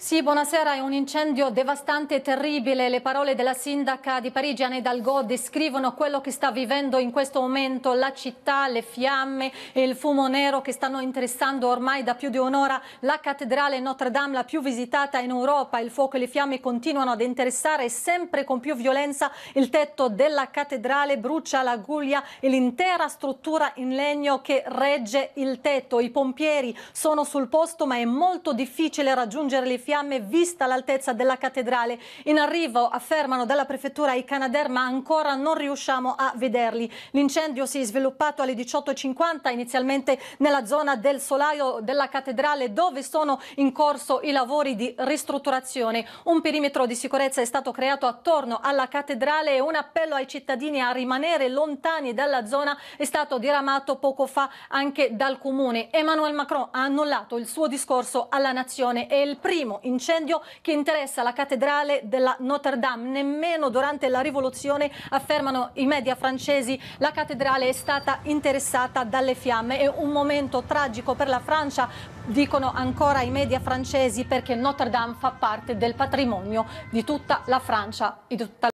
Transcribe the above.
Sì, buonasera. È un incendio devastante e terribile. Le parole della sindaca di Parigi, Anne Hidalgo, descrivono quello che sta vivendo in questo momento la città, le fiamme e il fumo nero che stanno interessando ormai da più di un'ora la cattedrale Notre Dame, la più visitata in Europa. Il fuoco e le fiamme continuano ad interessare sempre con più violenza il tetto della cattedrale, brucia la guglia e l'intera struttura in legno che regge il tetto. I pompieri sono sul posto, ma è molto difficile raggiungere le fiamme fiamme vista l'altezza della cattedrale. In arrivo, affermano dalla prefettura i Canadair, ma ancora non riusciamo a vederli. L'incendio si è sviluppato alle 18.50, inizialmente nella zona del solaio della cattedrale, dove sono in corso i lavori di ristrutturazione. Un perimetro di sicurezza è stato creato attorno alla cattedrale e un appello ai cittadini a rimanere lontani dalla zona è stato diramato poco fa anche dal comune. Emmanuel Macron ha annullato il suo discorso alla nazione. È il primo incendio che interessa la cattedrale della Notre Dame. Nemmeno durante la rivoluzione, affermano i media francesi, la cattedrale è stata interessata dalle fiamme. È un momento tragico per la Francia, dicono ancora i media francesi, perché Notre Dame fa parte del patrimonio di tutta la Francia, di tutta